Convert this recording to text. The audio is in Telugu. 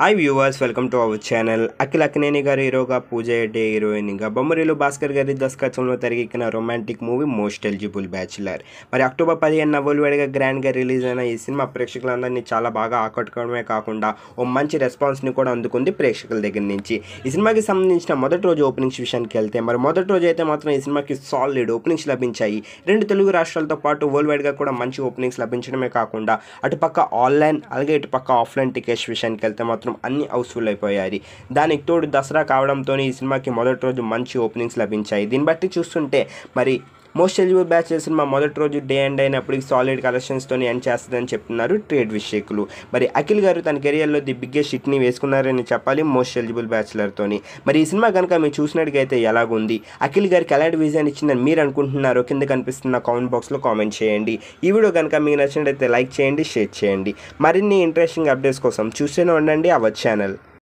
hi viewers welcome to our channel Akhil Akkineni garu హీరోగా పూజ హీరోయిన్ గా బొమ్మరిలు భాస్కర్ గారి దర్శకత్వంలో తెరగెక్కిన romantic movie most eligible bachelor మరి అక్టోబర్ పదిహేను గ్రాండ్ గ్రాండ్గా రిలీజ్ అయిన ఈ సినిమా ప్రేక్షకులందరినీ చాలా బాగా ఆకట్టుకోవడమే కాకుండా ఓ మంచి రెస్పాన్స్ని కూడా అందుకుంది ప్రేక్షకుల దగ్గర నుంచి ఈ సినిమాకి సంబంధించిన మొదటి రోజు ఓపెనింగ్స్ విషయానికి వెళ్తే మరి మొదటి రోజు అయితే మాత్రం ఈ సినిమాకి సాలిడ్ ఓపెనింగ్స్ లభించాయి రెండు తెలుగు రాష్ట్రాలతో పాటు వరల్డ్ వైడ్గా కూడా మంచి ఓపెనింగ్స్ లభించడమే కాకుండా అటుపక్క ఆన్లైన్ అలాగే ఇటుపక్క ఆఫ్లైన్ టికెట్స్ విషయానికి వెళ్తే మాత్రం మాత్రం అన్ని హౌస్ఫుల్ అయిపోయాయి దానికి తోడు దసరా కావడంతో ఈ సినిమాకి మొదటి రోజు మంచి ఓపెనింగ్స్ లభించాయి దీన్ని బట్టి చూస్తుంటే మరి మోస్ట్ ఎలిజిబుల్ బ్యాచ్ సినిమా మొదటి రోజు డే అండ్ అయినప్పుడు సాలిడ్ కలెక్షన్స్తో ఎండ్ చేస్తుందని చెప్తున్నారు ట్రేడ్ విషయకులు మరి అఖిల్ గారు తన కెరియర్లో ది బిగ్గెస్ట్ హిట్ని వేసుకున్నారని చెప్పాలి మోస్ట్ ఎలిజిబుల్ బ్యాచులర్తోని మరి ఈ సినిమా కనుక మీరు చూసినట్టుగైతే ఎలాగుంది అఖిల్ గారికి ఎలాంటి విజయాన్ని ఇచ్చిందని మీరు అనుకుంటున్నారో కింద కనిపిస్తున్న కామెంట్ బాక్స్లో కామెంట్ చేయండి ఈ వీడియో కనుక మీకు నచ్చినట్టయితే లైక్ చేయండి షేర్ చేయండి మరిన్ని ఇంట్రెస్టింగ్ అప్డేట్స్ కోసం చూస్తూనే ఉండండి అవర్ ఛానల్